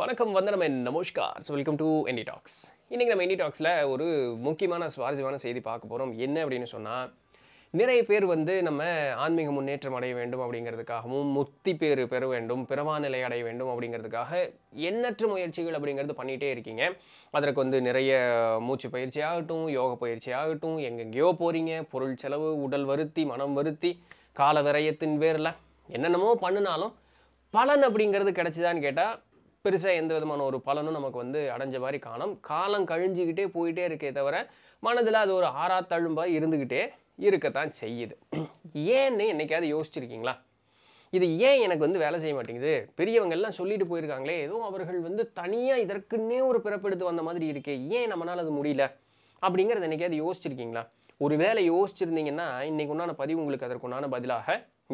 வணக்கம் வந்து நம்ம நமஸ்கார் வெல்கம் டு எனி டாக்ஸ் இன்றைக்கி நம்ம எனி டாக்ஸில் ஒரு முக்கியமான சுவாரஸ்யமான செய்தி பார்க்க போகிறோம் என்ன அப்படின்னு சொன்னால் நிறைய பேர் வந்து நம்ம ஆன்மீக முன்னேற்றம் அடைய வேண்டும் அப்படிங்கிறதுக்காகவும் முத்தி பேர் பெற வேண்டும் பிறவாநிலை அடைய வேண்டும் அப்படிங்கிறதுக்காக எண்ணற்ற முயற்சிகள் அப்படிங்கிறது பண்ணிகிட்டே இருக்கீங்க அதற்கு வந்து நிறைய மூச்சு பயிற்சி ஆகட்டும் யோக பயிற்சி ஆகட்டும் எங்கெங்கேயோ போகிறீங்க பொருள் செலவு உடல் வருத்தி மனம் வருத்தி கால விரயத்தின் பேரில் என்னென்னமோ பண்ணினாலும் பலன் அப்படிங்கிறது கிடச்சிதான்னு கேட்டால் பெருசாக எந்த விதமான ஒரு பலனும் நமக்கு வந்து அடைஞ்ச மாதிரி காணும் காலம் கழிஞ்சிக்கிட்டே போயிட்டே இருக்கே தவிர மனதில் அது ஒரு ஆறா தழும்பாக இருந்துக்கிட்டே இருக்கத்தான் செய்யுது ஏன்னு என்னைக்காவது யோசிச்சிருக்கீங்களா இது ஏன் எனக்கு வந்து வேலை செய்ய மாட்டேங்குது பெரியவங்கள்லாம் சொல்லிட்டு போயிருக்காங்களே எதுவும் அவர்கள் வந்து தனியாக இதற்குன்னே ஒரு பிறப்பெடுத்து வந்த மாதிரி இருக்கே ஏன் நம்மளால் அது முடியல அப்படிங்கிறது என்றைக்காவது யோசிச்சிருக்கீங்களா ஒரு வேலை யோசிச்சிருந்தீங்கன்னா இன்றைக்கு உண்டான பதிவு உங்களுக்கு அதற்குண்டான பதிலாக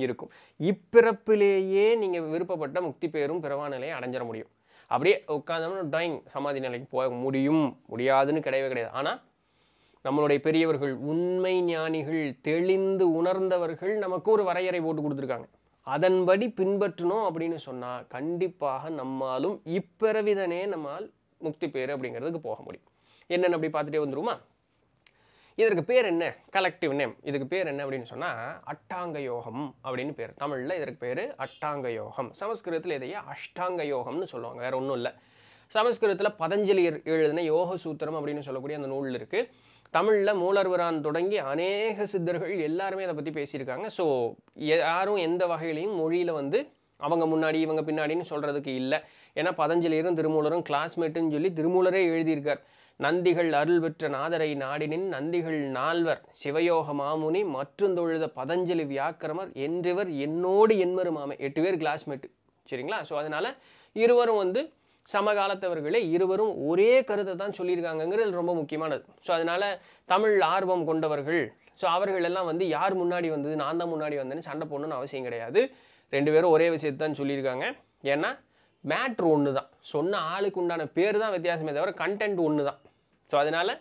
இருக்கும் இப்பிறப்பிலேயே நீங்கள் விருப்பப்பட்ட முக்தி பெயரும் நிலையை அடைஞ்சிட முடியும் அப்படியே உட்காந்தோம்னா ட்ராயிங் சமாதி நிலைக்கு போக முடியும் முடியாதுன்னு கிடையவே கிடையாது ஆனால் நம்மளுடைய பெரியவர்கள் உண்மை ஞானிகள் தெளிந்து உணர்ந்தவர்கள் நமக்கு ஒரு வரையறை போட்டு கொடுத்துருக்காங்க அதன்படி பின்பற்றணும் அப்படின்னு சொன்னால் கண்டிப்பாக நம்மாலும் இப்பிறவிதனே நம்மால் முக்தி பேர் அப்படிங்கிறதுக்கு போக முடியும் என்னென்னு அப்படி பார்த்துட்டே வந்துருமா இதற்கு பேர் என்ன கலெக்டிவ் நேம் இதுக்கு பேர் என்ன அப்படின்னு சொன்னால் அட்டாங்க யோகம் அப்படின்னு பேர் தமிழில் இதற்கு பேர் அட்டாங்க யோகம் சமஸ்கிருதத்தில் இதையே அஷ்டாங்க யோகம்னு சொல்லுவாங்க வேறு ஒன்றும் இல்லை சமஸ்கிருதத்தில் பதஞ்சலியர் எழுதின யோக சூத்திரம் அப்படின்னு சொல்லக்கூடிய அந்த நூல் இருக்குது தமிழில் மூலர்வரான் தொடங்கி அநேக சித்தர்கள் எல்லாருமே அதை பற்றி பேசியிருக்காங்க ஸோ யாரும் எந்த வகையிலையும் மொழியில் வந்து அவங்க முன்னாடி இவங்க பின்னாடின்னு சொல்கிறதுக்கு இல்லை ஏன்னா பதஞ்சலியரும் திருமூலரும் கிளாஸ்மேட்டுன்னு சொல்லி திருமூலரே எழுதியிருக்கார் நந்திகள் அருள் பெற்ற நாதரை நாடினின் நந்திகள் நால்வர் சிவயோக மாமுனி மற்றும் தொழுத பதஞ்சலி வியாக்கிரமர் என்றவர் என்னோடு என்மரு மாமை எட்டு பேர் கிளாஸ்மேட்டு சரிங்களா ஸோ அதனால் இருவரும் வந்து சமகாலத்தவர்களே இருவரும் ஒரே கருத்தை தான் சொல்லியிருக்காங்கங்கிறது ரொம்ப முக்கியமானது ஸோ அதனால் தமிழ் ஆர்வம் கொண்டவர்கள் ஸோ அவர்கள் எல்லாம் வந்து யார் முன்னாடி வந்தது நான் தான் முன்னாடி வந்தேன்னு சண்டை போடணும்னு அவசியம் கிடையாது ரெண்டு பேரும் ஒரே விஷயத்தை தான் சொல்லியிருக்காங்க ஏன்னா மேட்ரு ஒன்று தான் சொன்ன ஆளுக்கு உண்டான பேர் தான் வித்தியாசமே தவிர கண்டென்ட் ஒன்று தான் ஸோ அதனால்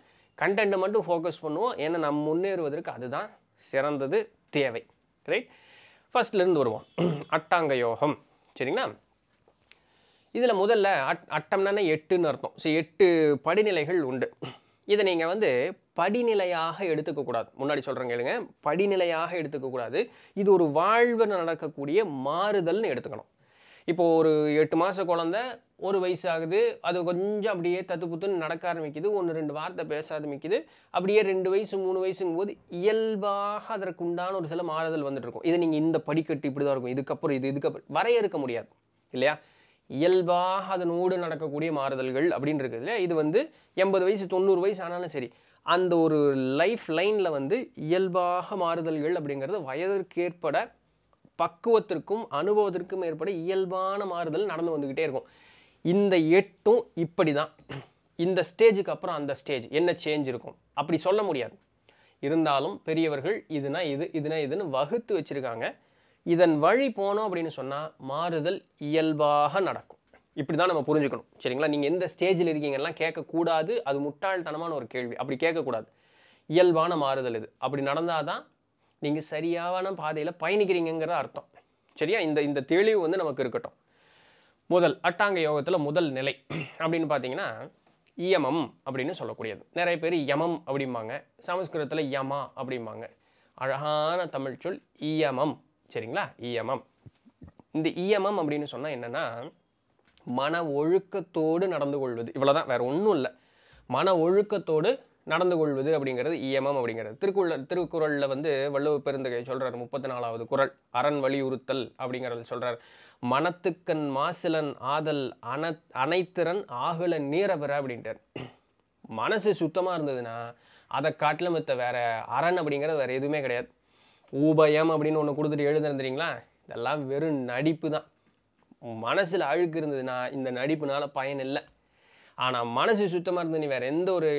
கண்டென்ட்டை மட்டும் ஃபோக்கஸ் பண்ணுவோம் ஏன்னா நம்ம முன்னேறுவதற்கு அதுதான் சிறந்தது தேவை ரைட் ஃபஸ்ட்லேருந்து வருவோம் அட்டாங்க யோகம் சரிங்களா இதில் முதல்ல அட் அட்டம்னா எட்டுன்னு அர்த்தம் ஸோ எட்டு படிநிலைகள் உண்டு இதை நீங்கள் வந்து படிநிலையாக எடுத்துக்கக்கூடாது முன்னாடி சொல்கிறேங்க எழுங்க படிநிலையாக எடுத்துக்கக்கூடாது இது ஒரு வாழ்வு நடக்கக்கூடிய மாறுதல்னு எடுத்துக்கணும் இப்போது ஒரு எட்டு மாத குழந்த ஒரு வயசு ஆகுது அது கொஞ்சம் அப்படியே தத்து புத்துன்னு நடக்க ஆரம்பிக்குது ஒன்று ரெண்டு வார்த்தை பேச ஆரம்பிக்குது அப்படியே ரெண்டு வயசு மூணு வயசுங்கும் போது இயல்பாக அதற்கு உண்டான ஒரு சில மாறுதல் வந்துட்டு இருக்கும் இது நீங்கள் இந்த படிக்கட்டு இப்படி தான் இருக்கும் இதுக்கப்புறம் இது இதுக்கப்புறம் வரைய இருக்க முடியாது இல்லையா இயல்பாக அதனோடு நடக்கக்கூடிய மாறுதல்கள் அப்படின்னு இருக்குது இல்லையா இது வந்து எண்பது வயசு தொண்ணூறு வயசு ஆனாலும் சரி அந்த ஒரு லைஃப் லைனில் வந்து இயல்பாக மாறுதல்கள் அப்படிங்கிறது வயதிற்கேற்பட பக்குவத்திற்கும் அனுபவத்திற்கும் ஏற்பட இயல்பான மாறுதல் நடந்து வந்துக்கிட்டே இருக்கும் இந்த எட்டும் இப்படி தான் இந்த ஸ்டேஜுக்கு அப்புறம் அந்த ஸ்டேஜ் என்ன சேஞ்ச் இருக்கும் அப்படி சொல்ல முடியாது இருந்தாலும் பெரியவர்கள் இதுனா இது இதுனா இதுன்னு வகுத்து வச்சுருக்காங்க இதன் வழி போனோம் அப்படின்னு சொன்னால் மாறுதல் இயல்பாக நடக்கும் இப்படி தான் நம்ம புரிஞ்சுக்கணும் சரிங்களா நீங்கள் எந்த ஸ்டேஜில் இருக்கீங்கலாம் கேட்கக்கூடாது அது முட்டாள்தனமான ஒரு கேள்வி அப்படி கேட்கக்கூடாது இயல்பான மாறுதல் இது அப்படி நடந்தால் தான் நீங்கள் சரியான பாதையில் பயணிக்கிறீங்கிற அர்த்தம் சரியா இந்த இந்த தெளிவு வந்து நமக்கு இருக்கட்டும் முதல் அட்டாங்க யோகத்தில் முதல் நிலை அப்படின்னு பார்த்தீங்கன்னா யமம் அப்படின்னு சொல்லக்கூடியது நிறைய பேர் யமம் அப்படிம்பாங்க சமஸ்கிருதத்தில் யமா அப்படிம்பாங்க அழகான தமிழ் சொல் இயமம் சரிங்களா இயமம் இந்த இயமம் அப்படின்னு சொன்னால் என்னென்னா மன ஒழுக்கத்தோடு நடந்து கொள்வது இவ்வளோதான் வேறு ஒன்றும் இல்லை மன ஒழுக்கத்தோடு நடந்து கொள்வது அப்படிங்கிறது இயமம் அப்படிங்கிறது திருக்குள்ள திருக்குறளில் வந்து வள்ளுவ பெருந்தகை சொல்கிறார் முப்பத்தி நாலாவது குரல் அரண் வலியுறுத்தல் அப்படிங்கிறது சொல்கிறார் மனத்துக்கண் மாசிலன் ஆதல் அன அனைத்திறன் ஆகல பெற அப்படின்ட்டார் மனசு சுத்தமாக இருந்ததுன்னா அதை காட்டிலும் மற்ற வேற அரண் அப்படிங்கிறது வேறு எதுவுமே கிடையாது ஊபயம் அப்படின்னு ஒன்று கொடுத்துட்டு எழுதுறந்துறீங்களா இதெல்லாம் வெறும் நடிப்பு தான் மனசில் அழுக்கு இருந்ததுன்னா இந்த நடிப்புனால பயன் இல்லை ஆனால் மனசு சுத்தமாக இருந்தது நீ வேறு எந்த ஒரு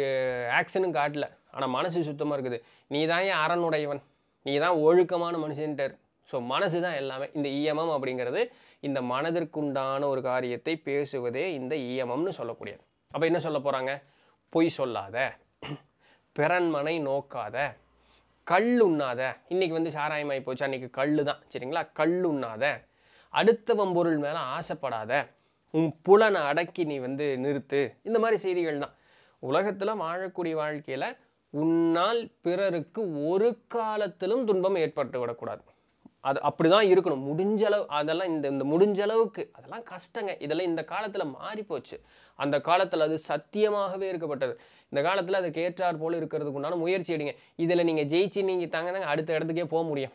ஆக்ஷனும் காட்டல ஆனால் மனசு சுத்தமாக இருக்குது நீ தான் ஏன் அரணுடையவன் நீ தான் ஒழுக்கமான மனுஷன்ட்டார் ஸோ மனசு தான் எல்லாமே இந்த இஎம்எம் அப்படிங்கிறது இந்த மனதிற்குண்டான ஒரு காரியத்தை பேசுவதே இந்த இஎம்எம்னு சொல்லக்கூடியது அப்போ என்ன சொல்ல போகிறாங்க பொய் சொல்லாத பிறன்மனை நோக்காத கல் உண்ணாத இன்றைக்கி வந்து சாராயம் ஆகிப்போச்சு அன்றைக்கி கல் தான் சரிங்களா கல் உண்ணாத அடுத்தவன் பொருள் மேலே ஆசைப்படாத உன் புலனை அடக்கி நீ வந்து நிறுத்து இந்த மாதிரி செய்திகள் தான் உலகத்தில் வாழக்கூடிய வாழ்க்கையில் உன்னால் பிறருக்கு ஒரு காலத்திலும் துன்பம் ஏற்பட்டு விடக்கூடாது அது அப்படி தான் இருக்கணும் முடிஞ்ச அளவு அதெல்லாம் இந்த இந்த முடிஞ்ச அளவுக்கு அதெல்லாம் கஷ்டங்க இதெல்லாம் இந்த காலத்தில் மாறிப்போச்சு அந்த காலத்தில் அது சத்தியமாகவே இருக்கப்பட்டது இந்த காலத்தில் அதுக்கு ஏற்றார் போல் இருக்கிறதுக்கு உண்டான முயற்சி எடுங்க இதில் நீங்கள் ஜெயிச்சு நீங்கள் தாங்க தாங்க அடுத்த இடத்துக்கே போக முடியும்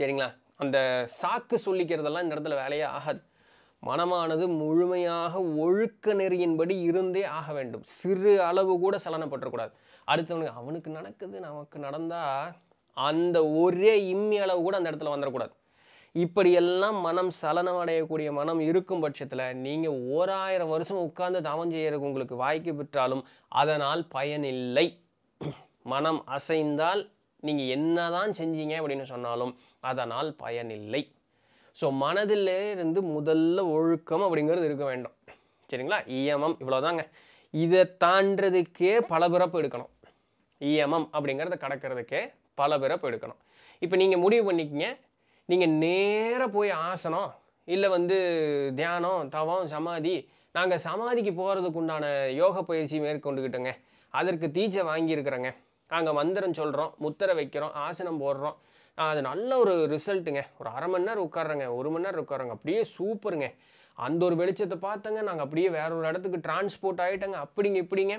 சரிங்களா அந்த சாக்கு சொல்லிக்கிறதெல்லாம் இந்த இடத்துல வேலையே ஆகாது மனமானது முழுமையாக ஒழுக்க நெறியின்படி இருந்தே ஆக வேண்டும் சிறு அளவு கூட சலனப்பட்டுறக்கூடாது அடுத்தவனுக்கு அவனுக்கு நடக்குது நமக்கு நடந்தால் அந்த ஒரே இம்மி அளவு கூட அந்த இடத்துல வந்துடக்கூடாது இப்படியெல்லாம் மனம் சலனம் அடையக்கூடிய மனம் இருக்கும் பட்சத்தில் நீங்கள் ஓராயிரம் வருஷம் உட்கார்ந்து தவம் செய்யறதுக்கு உங்களுக்கு வாய்க்கு பெற்றாலும் அதனால் பயனில்லை மனம் அசைந்தால் நீங்கள் என்ன தான் செஞ்சீங்க அப்படின்னு சொன்னாலும் அதனால் பயனில்லை ஸோ மனதிலேருந்து இருந்து முதல்ல ஒழுக்கம் அப்படிங்கிறது இருக்க வேண்டும் சரிங்களா இஎம்எம் இவ்வளோதாங்க இதை தாண்டதுக்கே பல பிறப்பு எடுக்கணும் இஎம்எம் அப்படிங்கிறத கடக்கிறதுக்கே பல பேரை எடுக்கணும் இப்போ நீங்கள் முடிவு பண்ணிக்கிங்க நீங்கள் நேராக போய் ஆசனம் இல்லை வந்து தியானம் தவம் சமாதி நாங்கள் சமாதிக்கு போகிறதுக்கு உண்டான யோக பயிற்சி மேற்கொண்டுக்கிட்டோங்க அதற்கு தீச்சை வாங்கியிருக்கிறோங்க நாங்கள் மந்திரம் சொல்கிறோம் முத்திரை வைக்கிறோம் ஆசனம் போடுறோம் அது நல்ல ஒரு ரிசல்ட்டுங்க ஒரு அரை மணி நேரம் உட்காடுறங்க ஒரு மணி நேரம் உட்காருங்க அப்படியே சூப்பருங்க அந்த ஒரு வெளிச்சத்தை பார்த்தங்க நாங்கள் அப்படியே வேற ஒரு இடத்துக்கு டிரான்ஸ்போர்ட் ஆகிட்டங்க அப்படிங்க இப்படிங்க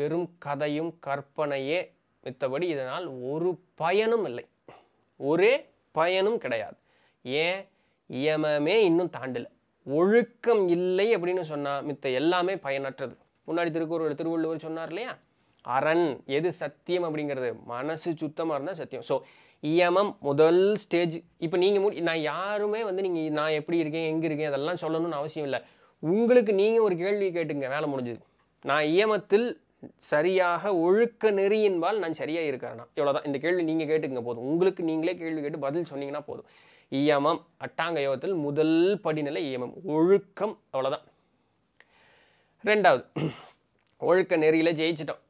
வெறும் கதையும் கற்பனையே மித்தபடி இதனால் ஒரு பயனும் இல்லை ஒரே பயனும் கிடையாது ஏன் இயமமே இன்னும் தாண்டலை ஒழுக்கம் இல்லை அப்படின்னு சொன்னால் மித்த எல்லாமே பயனற்றது முன்னாடி திருக்குறள் திருவள்ளுவர் சொன்னார் இல்லையா அரண் எது சத்தியம் அப்படிங்கிறது மனசு சுத்தமாக இருந்தால் சத்தியம் ஸோ இயமம் முதல் ஸ்டேஜ் இப்போ நீங்கள் முடி நான் யாருமே வந்து நீங்கள் நான் எப்படி இருக்கேன் எங்கே இருக்கேன் அதெல்லாம் சொல்லணும்னு அவசியம் இல்லை உங்களுக்கு நீங்கள் ஒரு கேள்வி கேட்டுங்க வேலை முடிஞ்சது நான் இயமத்தில் சரியாக ஒழுக்க நெறியின்பால் நான் சரியாக இருக்கிறேனா இவ்வளோதான் இந்த கேள்வி நீங்கள் கேட்டுக்கங்க போதும் உங்களுக்கு நீங்களே கேள்வி கேட்டு பதில் சொன்னீங்கன்னா போதும் இயமம் அட்டாங்க யோகத்தில் முதல் படிநிலை இயமம் ஒழுக்கம் அவ்வளோதான் ரெண்டாவது ஒழுக்க நெறியில் ஜெயிச்சிட்டோம்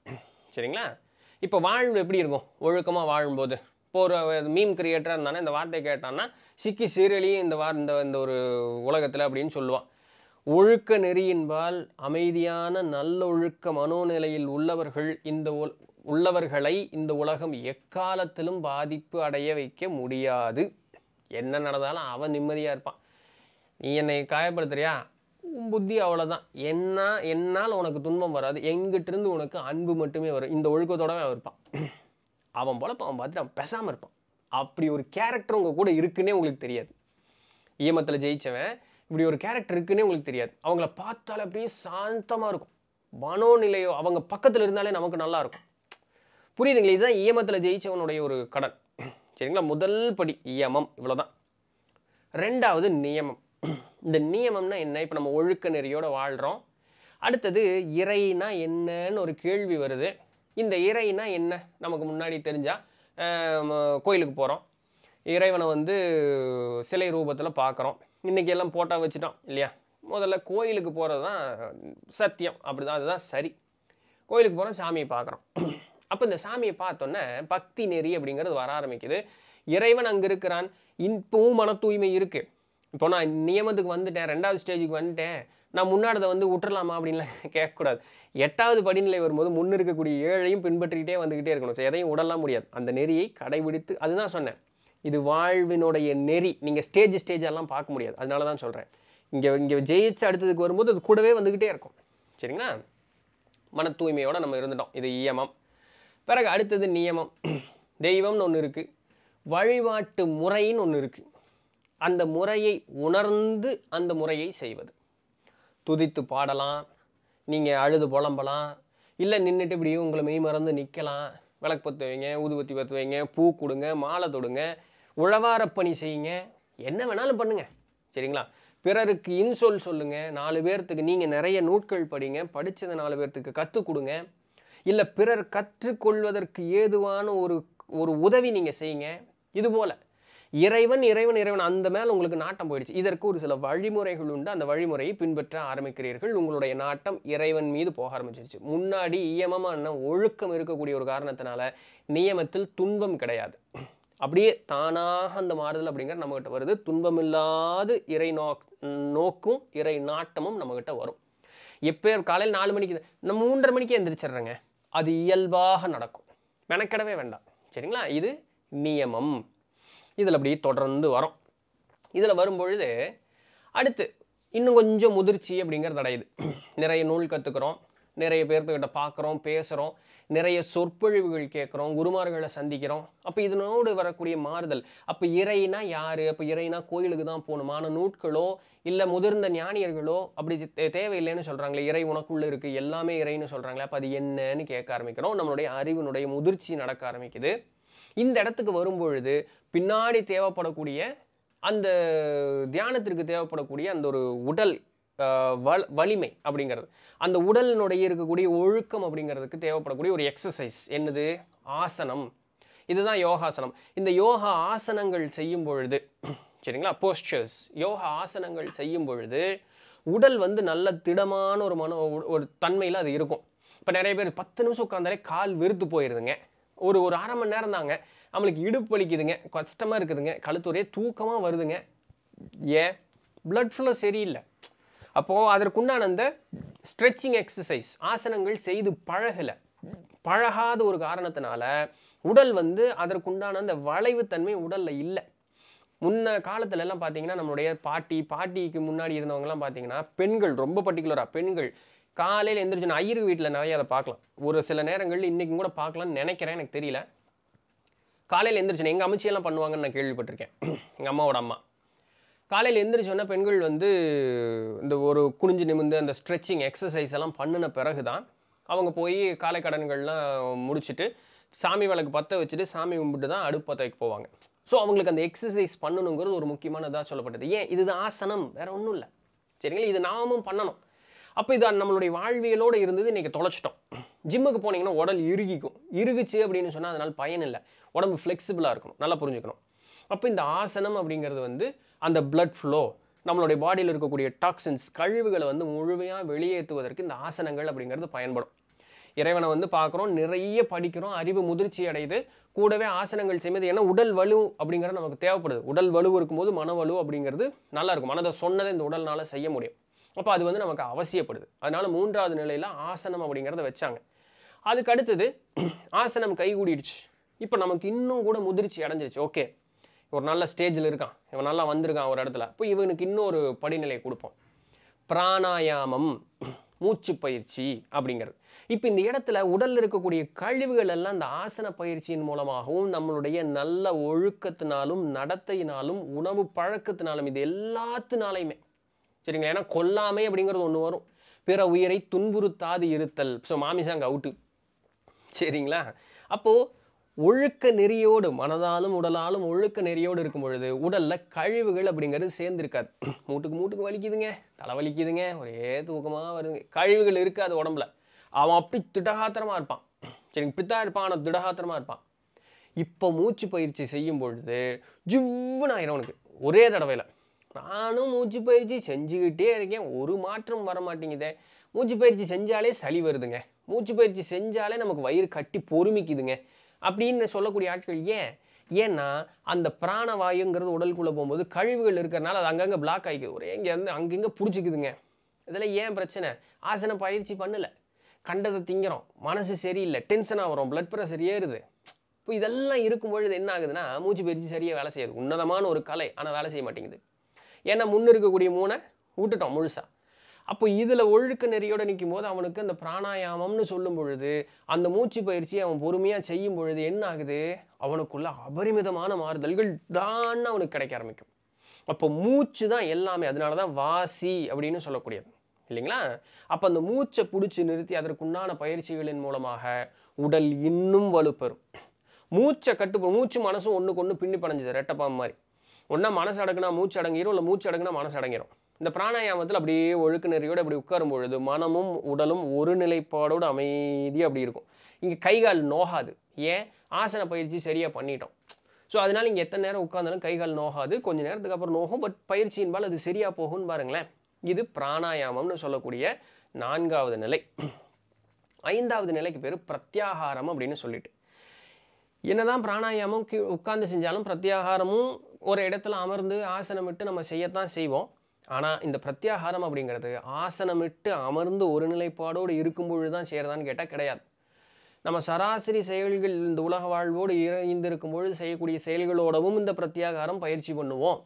சரிங்களா இப்போ வாழ்வு எப்படி இருக்கும் ஒழுக்கமாக வாழும்போது இப்போ ஒரு மீம் கிரியேட்டராக இருந்தானே இந்த வார்த்தை கேட்டான்னா சிக்கி சீரியலையும் இந்த வார் இந்த இந்த ஒரு உலகத்தில் அப்படின்னு சொல்லுவான் ஒழுக்க நெறியின்பால் அமைதியான நல்லொழுக்க மனோநிலையில் உள்ளவர்கள் இந்த உள்ளவர்களை இந்த உலகம் எக்காலத்திலும் பாதிப்பு அடைய வைக்க முடியாது என்ன நடந்தாலும் அவன் நிம்மதியாக இருப்பான் நீ என்னை காயப்படுத்துறியா உன் புத்தி அவ்வளோதான் என்ன என்னால் உனக்கு துன்பம் வராது எங்கிட்டிருந்து உனக்கு அன்பு மட்டுமே வரும் இந்த ஒழுக்கத்தோடவே அவன் இருப்பான் அவன் போல அவன் பார்த்துட்டு அவன் பெசாமல் இருப்பான் அப்படி ஒரு கேரக்டர் உங்கள் கூட இருக்குன்னே உங்களுக்கு தெரியாது ஈமத்தில் ஜெயித்தவன் இப்படி ஒரு கேரக்டர் இருக்குன்னே உங்களுக்கு தெரியாது அவங்கள பார்த்தாலே அப்படியே சாந்தமாக இருக்கும் மனோநிலையோ அவங்க பக்கத்தில் இருந்தாலே நமக்கு நல்லா இருக்கும் இதுதான் இயமத்தில் ஜெயிச்சவனுடைய ஒரு கடன் சரிங்களா முதல் படி இவ்வளோ இவ்வளோதான் ரெண்டாவது நியமம் இந்த நியமம்னா என்ன இப்போ நம்ம ஒழுக்க நெறியோடு வாழ்கிறோம் அடுத்தது இறைனா என்னன்னு ஒரு கேள்வி வருது இந்த இறைனா என்ன நமக்கு முன்னாடி தெரிஞ்சால் கோயிலுக்கு போகிறோம் இறைவனை வந்து சிலை ரூபத்தில் பார்க்குறோம் இன்றைக்கி எல்லாம் போட்டால் வச்சுட்டோம் இல்லையா முதல்ல கோயிலுக்கு போகிறது தான் சத்தியம் அப்படி தான் அதுதான் சரி கோயிலுக்கு போகிறோம் சாமியை பார்க்குறோம் அப்போ இந்த சாமியை பார்த்தோன்னே பக்தி நெறி அப்படிங்கிறது வர ஆரம்பிக்குது இறைவன் அங்கே இருக்கிறான் இப்பவும் மன தூய்மை இருக்குது இப்போ நான் நியமத்துக்கு வந்துட்டேன் ரெண்டாவது ஸ்டேஜுக்கு வந்துட்டேன் நான் முன்னாடதை வந்து விட்டுறலாமா அப்படின்லாம் கேட்கக்கூடாது எட்டாவது படிநிலை வரும்போது முன்னிருக்கக்கூடிய ஏழையும் பின்பற்றிக்கிட்டே வந்துக்கிட்டே இருக்கணும் ஸோ எதையும் உடலாம் முடியாது அந்த நெறியை கடைபிடித்து அதுதான் சொன்னேன் இது வாழ்வினுடைய நெறி நீங்கள் ஸ்டேஜ் ஸ்டேஜெல்லாம் பார்க்க முடியாது அதனால தான் சொல்கிறேன் இங்கே இங்கே ஜெயிச்சு அடுத்ததுக்கு வரும்போது அது கூடவே வந்துக்கிட்டே இருக்கும் சரிங்களா மன தூய்மையோடு நம்ம இருந்துட்டோம் இது இயமம் பிறகு அடுத்தது நியமம் தெய்வம்னு ஒன்று இருக்குது வழிபாட்டு முறைன்னு ஒன்று இருக்குது அந்த முறையை உணர்ந்து அந்த முறையை செய்வது துதித்து பாடலாம் நீங்கள் அழுது புலம்பலாம் இல்லை நின்றுட்டு இப்படியும் உங்களை மெய் மறந்து நிற்கலாம் விளக்கு பற்ற வைங்க ஊதுபத்தி பற்ற வைங்க பூ கொடுங்க மாலை தொடுங்க உழவார பணி செய்யுங்க என்ன வேணாலும் பண்ணுங்கள் சரிங்களா பிறருக்கு இன்சொல் சொல்லுங்கள் நாலு பேர்த்துக்கு நீங்கள் நிறைய நூட்கள் படிங்க படித்ததை நாலு பேர்த்துக்கு கற்றுக் கொடுங்க இல்லை பிறர் கற்றுக்கொள்வதற்கு ஏதுவான ஒரு ஒரு உதவி நீங்கள் செய்யுங்க இது போல் இறைவன் இறைவன் இறைவன் அந்த மேலே உங்களுக்கு நாட்டம் போயிடுச்சு இதற்கு ஒரு சில வழிமுறைகள் உண்டு அந்த வழிமுறையை பின்பற்ற ஆரம்பிக்கிறீர்கள் உங்களுடைய நாட்டம் இறைவன் மீது போக ஆரம்பிச்சிருச்சு முன்னாடி இயமமான ஒழுக்கம் இருக்கக்கூடிய ஒரு காரணத்தினால நியமத்தில் துன்பம் கிடையாது அப்படியே தானாக அந்த மாறுதல் அப்படிங்கிற நம்மகிட்ட வருது துன்பமில்லாது இறை நோக் நோக்கும் இறை நாட்டமும் நம்மகிட்ட வரும் எப்போ காலையில் நாலு மணிக்கு நம்ம மூன்றரை மணிக்கு எந்திரிச்சிடுறேங்க அது இயல்பாக நடக்கும் மெனக்கிடவே வேண்டாம் சரிங்களா இது நியமம் இதில் அப்படி தொடர்ந்து வரும் இதில் வரும்பொழுது அடுத்து இன்னும் கொஞ்சம் முதிர்ச்சி அப்படிங்கிறது அடையுது நிறைய நூல் கற்றுக்குறோம் நிறைய பேர்த்துக்கிட்ட பார்க்குறோம் பேசுகிறோம் நிறைய சொற்பொழிவுகள் கேட்குறோம் குருமார்களை சந்திக்கிறோம் அப்போ இதனோடு வரக்கூடிய மாறுதல் அப்போ இறைனா யார் அப்போ இறைனா கோயிலுக்கு தான் போகணுமான நூட்களோ இல்லை முதிர்ந்த ஞானியர்களோ அப்படி தேவையில்லைன்னு சொல்கிறாங்களே இறை உனக்குள்ளே இருக்குது எல்லாமே இறைன்னு சொல்கிறாங்களே அப்போ அது என்னன்னு கேட்க ஆரம்பிக்கிறோம் நம்மளுடைய அறிவினுடைய முதிர்ச்சி நடக்க ஆரம்பிக்குது இந்த இடத்துக்கு வரும்பொழுது பின்னாடி தேவைப்படக்கூடிய அந்த தியானத்திற்கு தேவைப்படக்கூடிய அந்த ஒரு உடல் வல் வலிமை அப்படிங்கிறது அந்த உடலினுடைய இருக்கக்கூடிய ஒழுக்கம் அப்படிங்கிறதுக்கு தேவைப்படக்கூடிய ஒரு எக்ஸசைஸ் என்னது ஆசனம் இதுதான் யோகாசனம் இந்த யோகா ஆசனங்கள் செய்யும் பொழுது சரிங்களா போஸ்டர்ஸ் யோகா ஆசனங்கள் செய்யும் பொழுது உடல் வந்து நல்ல திடமான ஒரு மன ஒரு தன்மையில் அது இருக்கும் இப்போ நிறைய பேர் பத்து நிமிஷம் உட்காந்தாலே கால் வெறுத்து போயிடுதுங்க ஒரு ஒரு அரை மணி நேரம் தாங்க நம்மளுக்கு இடுப்பு வலிக்குதுங்க கஷ்டமாக இருக்குதுங்க கழுத்து ஒரே தூக்கமாக வருதுங்க ஏன் பிளட் ஃப்ளோ சரியில்லை அப்போது அதற்குண்டான அந்த ஸ்ட்ரெச்சிங் எக்ஸசைஸ் ஆசனங்கள் செய்து பழகலை பழகாத ஒரு காரணத்தினால உடல் வந்து அதற்குண்டான அந்த வளைவுத்தன்மை உடலில் இல்லை முன்ன காலத்துல எல்லாம் பார்த்தீங்கன்னா நம்மளுடைய பாட்டி பாட்டிக்கு முன்னாடி இருந்தவங்கலாம் பார்த்தீங்கன்னா பெண்கள் ரொம்ப பர்டிகுலராக பெண்கள் காலையில் எந்திரிச்சு நான் ஐயருக்கு வீட்டில் நிறைய அதை பார்க்கலாம் ஒரு சில நேரங்களில் இன்றைக்கும் கூட பார்க்கலாம்னு நினைக்கிறேன் எனக்கு தெரியல காலையில் எந்திரிச்சோன்னே எங்கள் அமைச்சியெல்லாம் பண்ணுவாங்கன்னு நான் கேள்விப்பட்டிருக்கேன் எங்கள் அம்மாவோட அம்மா காலையில் எந்திரிச்சோன்னா பெண்கள் வந்து இந்த ஒரு குனிஞ்சு நிமிந்து அந்த ஸ்ட்ரெச்சிங் எக்ஸசைஸ் எல்லாம் பண்ணின பிறகு தான் அவங்க போய் காலை கடன்கள்லாம் முடிச்சுட்டு சாமி விளக்கு பற்ற வச்சுட்டு சாமி கும்பிட்டு தான் அடுப்பு பற்ற வைக்க போவாங்க ஸோ அவங்களுக்கு அந்த எக்ஸசைஸ் பண்ணணுங்கிறது ஒரு முக்கியமானதாக சொல்லப்பட்டது ஏன் இது ஆசனம் வேறு ஒன்றும் இல்லை சரிங்களா இது நாமும் பண்ணணும் அப்போ இது நம்மளுடைய வாழ்வியலோடு இருந்தது இன்றைக்கி தொலைச்சிட்டோம் ஜிம்முக்கு போனீங்கன்னா உடல் இறுகிக்கும் இருகுச்சு அப்படின்னு சொன்னால் அதனால் பயன் இல்லை உடம்பு ஃப்ளெக்சிபிளாக இருக்கணும் நல்லா புரிஞ்சுக்கணும் அப்போ இந்த ஆசனம் அப்படிங்கிறது வந்து அந்த பிளட் ஃப்ளோ நம்மளுடைய பாடியில் இருக்கக்கூடிய டாக்ஸின்ஸ் கழிவுகளை வந்து முழுமையாக வெளியேற்றுவதற்கு இந்த ஆசனங்கள் அப்படிங்கிறது பயன்படும் இறைவனை வந்து பார்க்குறோம் நிறைய படிக்கிறோம் அறிவு முதிர்ச்சி அடையுது கூடவே ஆசனங்கள் செய்வது ஏன்னா உடல் வலு அப்படிங்கிறது நமக்கு தேவைப்படுது உடல் வலு இருக்கும்போது மன வலு அப்படிங்கிறது நல்லாயிருக்கும் மனதை சொன்னதை இந்த உடல்னால் செய்ய முடியும் அப்போ அது வந்து நமக்கு அவசியப்படுது அதனால் மூன்றாவது நிலையில் ஆசனம் அப்படிங்கிறத வச்சாங்க அதுக்கு அடுத்தது ஆசனம் கைகூடிடுச்சு இப்போ நமக்கு இன்னும் கூட முதிர்ச்சி அடைஞ்சிருச்சு ஓகே ஒரு நல்ல ஸ்டேஜில் இருக்கான் இவன் நல்லா வந்திருக்கான் ஒரு இடத்துல இப்போ இவனுக்கு இன்னொரு படிநிலையை கொடுப்போம் பிராணாயாமம் மூச்சு பயிற்சி அப்படிங்கிறது இப்போ இந்த இடத்துல உடலில் இருக்கக்கூடிய கழிவுகள் எல்லாம் இந்த ஆசன பயிற்சியின் மூலமாகவும் நம்மளுடைய நல்ல ஒழுக்கத்தினாலும் நடத்தையினாலும் உணவு பழக்கத்தினாலும் இது எல்லாத்தினாலையுமே சரிங்களா ஏன்னா கொல்லாமை அப்படிங்கிறது ஒன்று வரும் பிற உயிரை துன்புறுத்தாது இருத்தல் ஸோ மாமிசாங்க அவுட்டு சரிங்களா அப்போது ஒழுக்க நெறியோடு மனதாலும் உடலாலும் ஒழுக்க நெறியோடு இருக்கும் பொழுது உடலில் கழிவுகள் அப்படிங்கிறது சேர்ந்துருக்காது மூட்டுக்கு மூட்டுக்கு வலிக்குதுங்க தலை வலிக்குதுங்க ஒரே தூக்கமாக வருதுங்க கழிவுகள் இருக்காது உடம்புல அவன் அப்படி திடகாத்திரமாக இருப்பான் சரி இப்படித்தான் இருப்பான் ஆனால் திடகாத்திரமாக இருப்பான் இப்போ மூச்சு பயிற்சி செய்யும் பொழுது ஜிவ்வுன்னு ஆயிரும் அவனுக்கு ஒரே தடவையில் நானும் மூச்சு பயிற்சி செஞ்சுக்கிட்டே இருக்கேன் ஒரு மாற்றம் வர மாட்டேங்குது மூச்சு பயிற்சி செஞ்சாலே சளி வருதுங்க மூச்சு பயிற்சி செஞ்சாலே நமக்கு வயிறு கட்டி பொறுமிக்குதுங்க அப்படின்னு சொல்லக்கூடிய ஆட்கள் ஏன் ஏன்னா அந்த பிராணவாயுங்கிறது உடலுக்குள்ளே போகும்போது கழிவுகள் இருக்கிறனால அது அங்கங்கே பிளாக் ஆகிக்குது ஒரே இங்கேருந்து அங்கங்கே பிடிச்சிக்குதுங்க இதில் ஏன் பிரச்சனை ஆசன பயிற்சி பண்ணலை கண்டதை திங்கிறோம் மனசு சரியில்லை டென்ஷனாக வரும் ப்ளட் ப்ரெஷர் ஏறுது இப்போ இதெல்லாம் இருக்கும் பொழுது என்ன ஆகுதுன்னா மூச்சு பயிற்சி சரியாக வேலை செய்யாது உன்னதமான ஒரு கலை ஆனால் வேலை செய்ய மாட்டேங்குது ஏன்னா முன்னு இருக்கக்கூடிய மூனை விட்டுட்டோம் முழுசாக அப்போ இதில் ஒழுக்க நெறியோடு நிற்கும் போது அவனுக்கு அந்த பிராணாயாமம்னு சொல்லும் பொழுது அந்த மூச்சு பயிற்சி அவன் பொறுமையாக செய்யும் பொழுது என்ன ஆகுது அவனுக்குள்ள அபரிமிதமான மாறுதல்கள் தான் அவனுக்கு கிடைக்க ஆரம்பிக்கும் அப்போ மூச்சு தான் எல்லாமே அதனால தான் வாசி அப்படின்னு சொல்லக்கூடியது இல்லைங்களா அப்போ அந்த மூச்சை பிடிச்சி நிறுத்தி அதற்குண்டான பயிற்சிகளின் மூலமாக உடல் இன்னும் வலுப்பெறும் மூச்சை கட்டுப்ப மூச்சு மனசும் ஒன்றுக்கு ஒன்று பின்னி பணஞ்சது ரெட்டப்பாம் மாதிரி ஒன்றா மனசு அடங்கினா மூச்சு அடங்கிடும் இல்லை மூச்சு அடங்கினா மனசு அடங்கிடும் இந்த பிராணாயாமத்தில் அப்படியே ஒழுக்கு நெறியோடு அப்படி உட்காரும் பொழுது மனமும் உடலும் ஒரு நிலைப்பாடோடு அமைதியாக அப்படி இருக்கும் இங்கே கைகால் நோகாது ஏன் ஆசன பயிற்சி சரியாக பண்ணிட்டோம் ஸோ அதனால் இங்கே எத்தனை நேரம் உட்காந்தாலும் கைகால் நோகாது கொஞ்சம் நேரத்துக்கு அப்புறம் நோகும் பட் பயிற்சியின்பால் அது சரியாக போகும்னு பாருங்களேன் இது பிராணாயாமம்னு சொல்லக்கூடிய நான்காவது நிலை ஐந்தாவது நிலைக்கு பேர் பிரத்யாகாரம் அப்படின்னு சொல்லிட்டு என்னதான் பிராணாயாமம் உட்கார்ந்து செஞ்சாலும் பிரத்யாகாரமும் ஒரு இடத்துல அமர்ந்து ஆசனமிட்டு நம்ம செய்யத்தான் செய்வோம் ஆனால் இந்த பிரத்யாகாரம் அப்படிங்கிறது ஆசனமிட்டு அமர்ந்து ஒரு நிலைப்பாடோடு இருக்கும்பொழுது தான் செய்கிறதான்னு கேட்டால் கிடையாது நம்ம சராசரி செயல்கள் இந்த உலக வாழ்வோடு இறைந்திருக்கும் பொழுது செய்யக்கூடிய செயல்களோடவும் இந்த பிரத்யாகாரம் பயிற்சி பண்ணுவோம்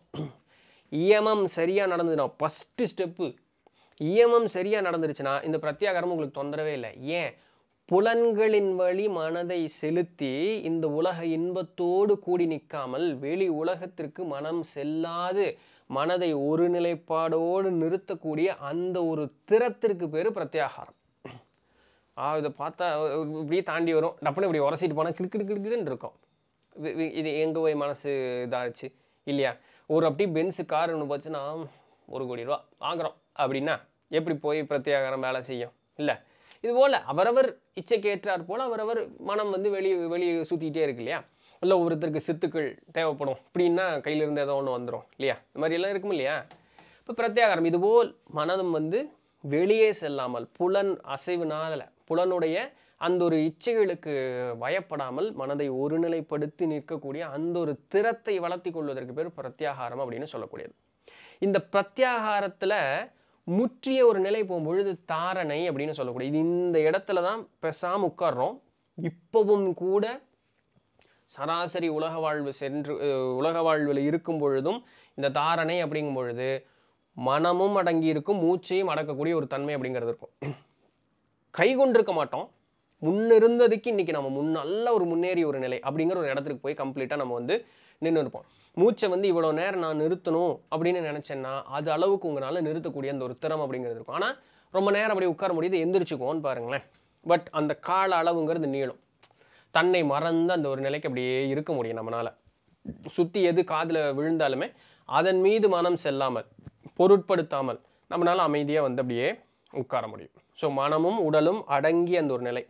இயமம் சரியாக நடந்ததுன்னா ஃபஸ்ட்டு ஸ்டெப்பு இயமம் சரியாக நடந்துருச்சுன்னா இந்த பிரத்யாகாரம் உங்களுக்கு தொந்தரவே இல்லை ஏன் புலன்களின் வழி மனதை செலுத்தி இந்த உலக இன்பத்தோடு கூடி நிற்காமல் வெளி உலகத்திற்கு மனம் செல்லாது மனதை ஒரு நிலைப்பாடோடு நிறுத்தக்கூடிய அந்த ஒரு திறத்திற்கு பேர் பிரத்யாகாரம் ஆ இதை பார்த்தா இப்படியே தாண்டி வரும் டப்புனு இப்படி உரசிட்டு போனால் கிடுக்கிடு கிடுக்குதுன்னு இருக்கும் இது எங்கே போய் மனசு இதாகிச்சு இல்லையா ஒரு அப்படி பென்ஸு கார் ஒன்று போச்சுன்னா ஒரு கோடி ரூபா வாங்குகிறோம் அப்படின்னா எப்படி போய் பிரத்யாகாரம் வேலை செய்யும் இல்லை இது போல் அவரவர் இச்சைக்கேற்றார் போல் அவரவர் மனம் வந்து வெளியே வெளியே சுற்றிக்கிட்டே இருக்கு இல்லையா இல்லை ஒவ்வொருத்தருக்கு சித்துக்கள் தேவைப்படும் அப்படின்னா கையிலிருந்து ஏதோ ஒன்று வந்துடும் இல்லையா இந்த மாதிரியெல்லாம் இருக்கும் இல்லையா இப்போ பிரத்யாகாரம் இதுபோல் மனதும் வந்து வெளியே செல்லாமல் புலன் அசைவுனால புலனுடைய அந்த ஒரு இச்சைகளுக்கு பயப்படாமல் மனதை ஒருநிலைப்படுத்தி நிற்கக்கூடிய அந்த ஒரு திறத்தை வளர்த்தி கொள்வதற்கு பேர் பிரத்யாகாரம் அப்படின்னு சொல்லக்கூடியது இந்த பிரத்யாகாரத்தில் முற்றிய ஒரு நிலை போகும்பொழுது தாரணை அப்படின்னு சொல்லக்கூடிய இது இந்த இடத்துல தான் பெசாம உட்கார்றோம் இப்போவும் கூட சராசரி உலக வாழ்வு சென்று உலக வாழ்வில் இருக்கும் பொழுதும் இந்த தாரணை அப்படிங்கும் பொழுது மனமும் அடங்கி இருக்கும் மூச்சையும் அடக்கக்கூடிய ஒரு தன்மை அப்படிங்கிறது இருக்கும் கை கொண்டிருக்க மாட்டோம் முன்னிருந்ததுக்கு இன்றைக்கி நம்ம முன் நல்ல ஒரு முன்னேறிய ஒரு நிலை அப்படிங்கிற ஒரு இடத்துக்கு போய் கம்ப்ளீட்டாக நம்ம வந்து நின்று இருப்போம் மூச்சை வந்து இவ்வளோ நேரம் நான் நிறுத்தணும் அப்படின்னு நினச்சேன்னா அது அளவுக்கு உங்களால் நிறுத்தக்கூடிய அந்த ஒரு திறம் அப்படிங்கிறது இருக்கும் ஆனால் ரொம்ப நேரம் அப்படி உட்கார முடியுது எந்திரிச்சுக்குவோன்னு பாருங்களேன் பட் அந்த கால அளவுங்கிறது நீளம் தன்னை மறந்து அந்த ஒரு நிலைக்கு அப்படியே இருக்க முடியும் நம்மளால் சுற்றி எது காதில் விழுந்தாலுமே அதன் மீது மனம் செல்லாமல் பொருட்படுத்தாமல் நம்மளால் அமைதியாக வந்து அப்படியே உட்கார முடியும் ஸோ மனமும் உடலும் அடங்கி அந்த ஒரு நிலை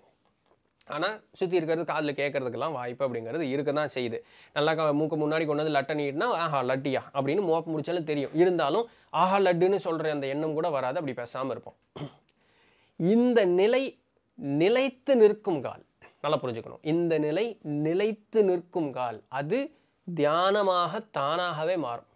ஆனால் சுற்றி இருக்கிறது காதில் கேட்குறதுக்கெல்லாம் வாய்ப்பு அப்படிங்கிறது இருக்க தான் செய்யுது நல்லா மூக்கு முன்னாடி கொண்டு வந்து லட்டை நீட்டினா ஆஹா லட்டியா அப்படின்னு மோப்பு முடிச்சாலும் தெரியும் இருந்தாலும் ஆஹா லட்டுன்னு சொல்கிற அந்த எண்ணம் கூட வராது அப்படி பேசாமல் இருப்போம் இந்த நிலை நிலைத்து நிற்கும் கால் நல்லா புரிஞ்சுக்கணும் இந்த நிலை நிலைத்து நிற்கும் கால் அது தியானமாக தானாகவே மாறும்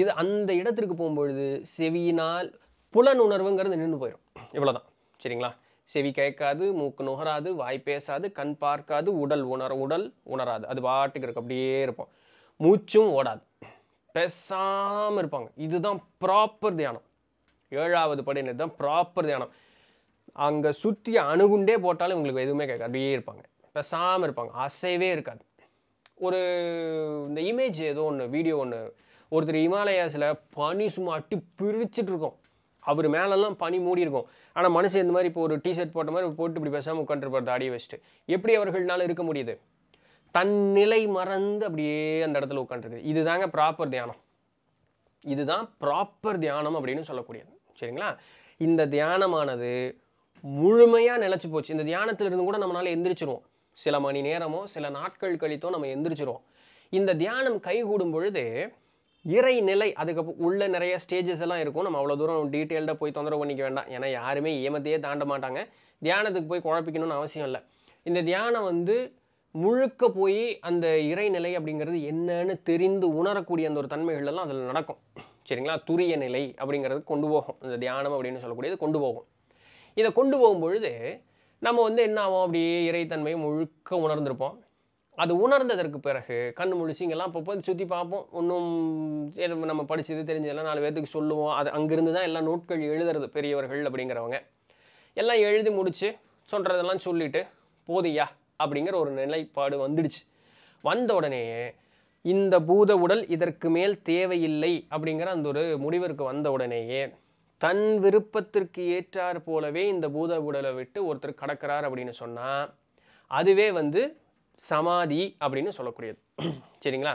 இது அந்த இடத்திற்கு போகும்பொழுது செவியினால் புலனுணர்வுங்கிறது நின்று போயிடும் இவ்வளோதான் சரிங்களா செவி கேட்காது மூக்கு நுகராது வாய் பேசாது கண் பார்க்காது உடல் உணர உடல் உணராது அது பாட்டுக்கு இருக்கு அப்படியே இருப்போம் மூச்சும் ஓடாது பேசாமல் இருப்பாங்க இதுதான் ப்ராப்பர் தியானம் ஏழாவது படினது தான் ப்ராப்பர் தியானம் அங்கே சுற்றி அணுகுண்டே போட்டாலும் இவங்களுக்கு எதுவுமே கேட்காது அப்படியே இருப்பாங்க பேசாமல் இருப்பாங்க அசைவே இருக்காது ஒரு இந்த இமேஜ் ஏதோ ஒன்று வீடியோ ஒன்று ஒருத்தர் இமாலயாஸில் பனி சும்மா அட்டி பிரிச்சுட்டு இருக்கோம் அவர் மேலெல்லாம் பனி மூடி இருக்கும் ஆனால் மனுஷன் இந்த மாதிரி இப்போ ஒரு டிஷர்ட் போட்ட மாதிரி போட்டு இப்படி பேசாமல் உட்காந்துருப்பார் தாடி வச்சுட்டு எப்படி அவர்களால் இருக்க முடியுது தன் நிலை மறந்து அப்படியே அந்த இடத்துல உட்காந்துருக்கு இதுதாங்க ப்ராப்பர் தியானம் இதுதான் ப்ராப்பர் தியானம் அப்படின்னு சொல்லக்கூடியது சரிங்களா இந்த தியானமானது முழுமையாக நிலச்சி போச்சு இந்த தியானத்திலிருந்து கூட நம்மளால் எந்திரிச்சிருவோம் சில மணி நேரமோ சில நாட்கள் கழித்தோ நம்ம எந்திரிச்சிருவோம் இந்த தியானம் கைகூடும் பொழுது இறைநிலை அதுக்கப்புறம் உள்ளே நிறைய ஸ்டேஜஸ் எல்லாம் இருக்கும் நம்ம அவ்வளோ தூரம் டீட்டெயில்டாக போய் தொந்தரவு பண்ணிக்க வேண்டாம் ஏன்னா யாருமே ஏமத்தையே தாண்ட மாட்டாங்க தியானத்துக்கு போய் குழப்பிக்கணும்னு அவசியம் இல்லை இந்த தியானம் வந்து முழுக்க போய் அந்த இறைநிலை அப்படிங்கிறது என்னன்னு தெரிந்து உணரக்கூடிய அந்த ஒரு தன்மைகள்லாம் அதில் நடக்கும் சரிங்களா துரிய நிலை அப்படிங்கிறது கொண்டு போகும் இந்த தியானம் அப்படின்னு சொல்லக்கூடியது கொண்டு போகும் இதை கொண்டு போகும்பொழுது நம்ம வந்து என்ன ஆகும் அப்படியே இறைத்தன்மையை முழுக்க உணர்ந்திருப்போம் அது உணர்ந்ததற்கு பிறகு கண் முழிச்சு இங்கெல்லாம் அப்போ போய் சுற்றி பார்ப்போம் ஒன்றும் நம்ம படித்தது தெரிஞ்சதெல்லாம் நாலு பேர்த்துக்கு சொல்லுவோம் அது அங்கேருந்து தான் எல்லாம் நூட்கள் எழுதுறது பெரியவர்கள் அப்படிங்கிறவங்க எல்லாம் எழுதி முடித்து சொல்கிறதெல்லாம் சொல்லிவிட்டு போதியா அப்படிங்கிற ஒரு நிலைப்பாடு வந்துடுச்சு வந்த உடனே இந்த பூத உடல் இதற்கு மேல் தேவையில்லை அப்படிங்கிற அந்த ஒரு முடிவிற்கு வந்த உடனேயே தன் விருப்பத்திற்கு ஏற்றார் போலவே இந்த பூத உடலை விட்டு ஒருத்தர் கடக்கிறார் அப்படின்னு சொன்னால் அதுவே வந்து சமாதி அப்படின்னு சொல்லக்கூடியது சரிங்களா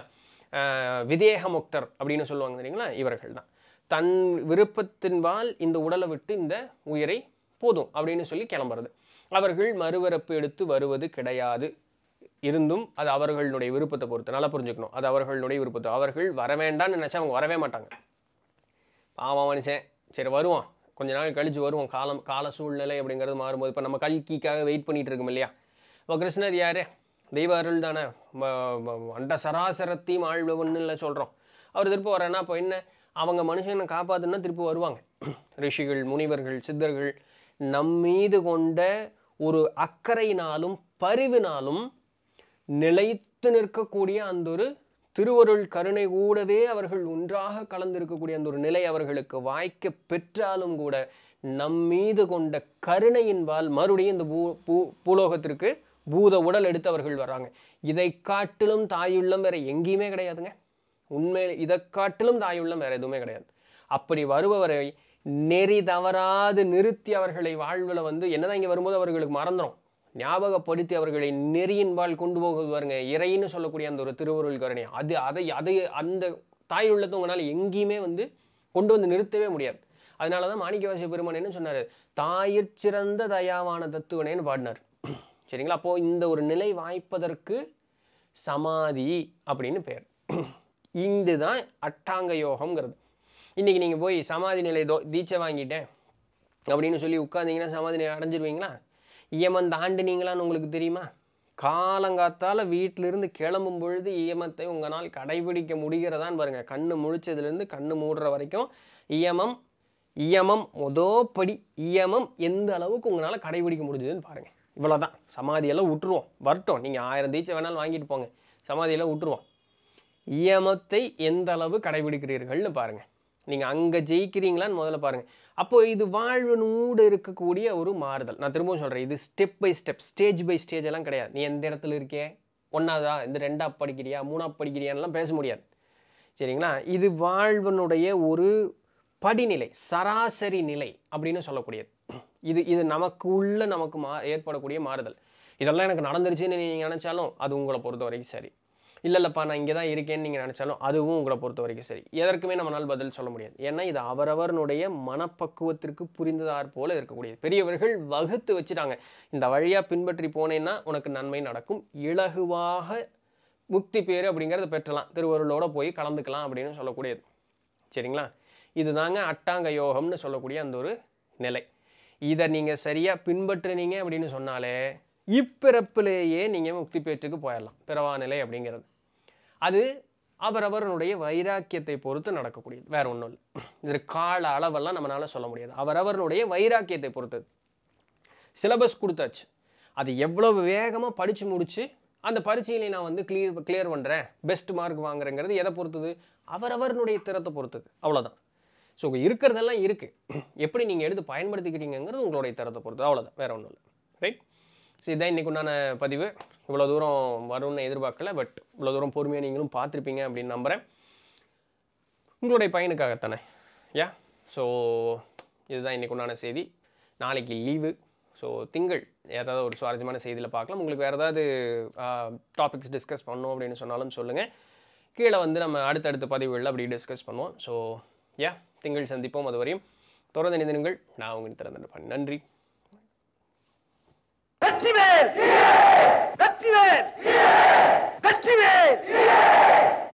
விதேக முக்தர் அப்படின்னு சொல்லுவாங்க தெரியுங்களா இவர்கள் தான் தன் விருப்பத்தின்பால் இந்த உடலை விட்டு இந்த உயிரை போதும் அப்படின்னு சொல்லி கிளம்புறது அவர்கள் மறுவரப்பு எடுத்து வருவது கிடையாது இருந்தும் அது அவர்களுடைய விருப்பத்தை பொறுத்து நல்லா புரிஞ்சுக்கணும் அது அவர்களுடைய விருப்பத்தை அவர்கள் வர வேண்டாம்னு நினச்சா அவங்க வரவே மாட்டாங்க பாவம் மனுஷன் சரி வருவான் கொஞ்ச நாள் கழித்து வருவோம் காலம் கால சூழ்நிலை அப்படிங்கிறது மாறும்போது இப்போ நம்ம கல்கிக்காக வெயிட் பண்ணிகிட்டு இருக்கோம் இல்லையா இப்போ கிருஷ்ணர் யார் தெய்வ அருள் தானே அண்ட சராசரத்தையும் ஆழ்வன்னு இல்லை சொல்கிறோம் அவர் திருப்பி வரேன்னா அப்போ என்ன அவங்க மனுஷனை காப்பாற்றுனா திருப்பி வருவாங்க ரிஷிகள் முனிவர்கள் சித்தர்கள் நம் மீது கொண்ட ஒரு அக்கறையினாலும் பரிவினாலும் நிலைத்து நிற்கக்கூடிய அந்த ஒரு திருவருள் கருணை கூடவே அவர்கள் ஒன்றாக கலந்திருக்கக்கூடிய அந்த ஒரு நிலை அவர்களுக்கு வாய்க்க பெற்றாலும் கூட நம் மீது கொண்ட கருணையின்பால் மறுபடியும் இந்த பூ பூ பூலோகத்திற்கு பூத உடல் எடுத்தவர்கள் வர்றாங்க இதை காட்டிலும் தாயுள்ளம் வேற எங்கேயுமே கிடையாதுங்க உண்மையில் இதை காட்டிலும் தாயுள்ளம் வேற எதுவுமே கிடையாது அப்படி வருபவரை நெறி தவறாது நிறுத்தி அவர்களை வாழ்வில் வந்து என்னதான் இங்கே வரும்போது அவர்களுக்கு மறந்துடும் ஞாபகப்படுத்தி அவர்களை நெறியின்பால் கொண்டு போகுது பாருங்க இறைன்னு சொல்லக்கூடிய அந்த ஒரு திருவருள் கருணை அது அதை அதை அந்த தாய் உள்ளத்தை உங்களால் எங்கேயுமே வந்து கொண்டு வந்து நிறுத்தவே முடியாது அதனால தான் மாணிக்கவாசிய பெருமான் என்ன சொன்னார் தாயிற் சிறந்த தயாவான தத்துவனேன்னு பாடினார் சரிங்களா அப்போது இந்த ஒரு நிலை வாய்ப்பதற்கு சமாதி அப்படின்னு பேர் இந்து தான் அட்டாங்க யோகம்ங்கிறது இன்றைக்கி நீங்கள் போய் சமாதி நிலை தோ தீட்சை வாங்கிட்டேன் அப்படின்னு சொல்லி உட்காந்திங்கன்னா சமாதி நிலை அடைஞ்சிருவீங்களா இயமம் தாண்டினீங்களான்னு உங்களுக்கு தெரியுமா காலங்காத்தால் வீட்டிலிருந்து கிளம்பும் பொழுது இயமத்தை உங்களால் கடைபிடிக்க முடிகிறதான்னு பாருங்கள் கண் முழிச்சதுலேருந்து கண் மூடுற வரைக்கும் இயமம் இயமம் மொதோப்படி இயமம் எந்த அளவுக்கு உங்களால் கடைபிடிக்க முடிஞ்சதுன்னு பாருங்கள் இவ்வளோ தான் சமாதியெல்லாம் விட்டுருவோம் வரட்டும் நீங்கள் ஆயிரம் தீட்சை வேணாலும் வாங்கிட்டு போங்க சமாதியெல்லாம் விட்டுருவோம் இயமத்தை எந்த அளவு கடைபிடிக்கிறீர்கள்னு பாருங்கள் நீங்கள் அங்கே ஜெயிக்கிறீங்களான்னு முதல்ல பாருங்கள் அப்போது இது வாழ்வனூடு இருக்கக்கூடிய ஒரு மாறுதல் நான் திரும்பவும் சொல்கிறேன் இது step by step stage by stage எல்லாம் கிடையாது நீ எந்த இடத்துல இருக்கே ஒன்றாவதா இந்த ரெண்டா படிக்கிறியா மூணா படிக்கிறியான்லாம் பேச முடியாது சரிங்களா இது வாழ்வனுடைய ஒரு படிநிலை சராசரி நிலை அப்படின்னு சொல்லக்கூடியது இது இது நமக்கு உள்ள நமக்கு மா ஏற்படக்கூடிய மாறுதல் இதெல்லாம் எனக்கு நடந்துருச்சுன்னு நீங்கள் நினச்சாலும் அது உங்களை பொறுத்த வரைக்கும் சரி இல்லை இல்லைப்பா நான் இங்கே தான் இருக்கேன்னு நீங்கள் நினச்சாலும் அதுவும் உங்களை பொறுத்த வரைக்கும் சரி எதற்குமே நம்மளால் பதில் சொல்ல முடியாது ஏன்னா இது அவரவருடைய மனப்பக்குவத்திற்கு புரிந்ததார் போல இருக்கக்கூடியது பெரியவர்கள் வகுத்து வச்சுட்டாங்க இந்த வழியாக பின்பற்றி போனேன்னா உனக்கு நன்மை நடக்கும் இலகுவாக முக்தி பேர் அப்படிங்கிறத பெற்றலாம் திருவருளோட போய் கலந்துக்கலாம் அப்படின்னு சொல்லக்கூடியது சரிங்களா இதுதாங்க அட்டாங்க யோகம்னு சொல்லக்கூடிய அந்த ஒரு நிலை இதை நீங்கள் சரியாக பின்பற்றுனீங்க அப்படின்னு சொன்னாலே இப்பிறப்பிலேயே நீங்கள் முக்தி பேச்சுக்கு போயிடலாம் பிறவானிலை அப்படிங்கிறது அது அவரவருடைய வைராக்கியத்தை பொறுத்து நடக்கக்கூடியது வேறு ஒன்றும் இல்லை இது கால அளவெல்லாம் நம்மளால் சொல்ல முடியாது அவரவருடைய வைராக்கியத்தை பொறுத்தது சிலபஸ் கொடுத்தாச்சு அது எவ்வளவு வேகமாக படித்து முடித்து அந்த பரீட்சையிலே நான் வந்து கிளியர் கிளியர் பண்ணுறேன் பெஸ்ட் மார்க் வாங்குறேங்கிறது எதை பொறுத்தது அவரவருடைய திறத்தை பொறுத்தது அவ்வளோதான் ஸோ இருக்கிறதெல்லாம் இருக்குது எப்படி நீங்கள் எடுத்து பயன்படுத்திக்கிறீங்கிறது உங்களுடைய தரத்தை பொறுத்து அவ்வளோதான் வேறு ஒன்றும் இல்லை ரைட் ஸோ இதான் இன்றைக்கு உண்டான பதிவு இவ்வளோ தூரம் வரும்னு எதிர்பார்க்கல பட் இவ்வளோ தூரம் பொறுமையாக நீங்களும் பார்த்துருப்பீங்க அப்படின்னு நம்புகிறேன் உங்களுடைய பையனுக்காகத்தானே யா ஸோ இதுதான் இன்றைக்கு உண்டான செய்தி நாளைக்கு லீவு ஸோ திங்கள் ஏதாவது ஒரு சுவாரஸ்யமான செய்தியில் பார்க்கலாம் உங்களுக்கு வேறு ஏதாவது டாபிக்ஸ் டிஸ்கஸ் பண்ணோம் அப்படின்னு சொன்னாலும் சொல்லுங்கள் கீழே வந்து நம்ம அடுத்தடுத்த பதிவுகளில் அப்படி டிஸ்கஸ் பண்ணுவோம் ஸோ யா திங்கள் சந்திப்போம் அதுவரையும் தொடர்ந்து நினைந்திருங்கள் நான் உங்கள் நினைப்பேன் நன்றி வெற்றிவேல் வெற்றிவேல் வெற்றிவேல்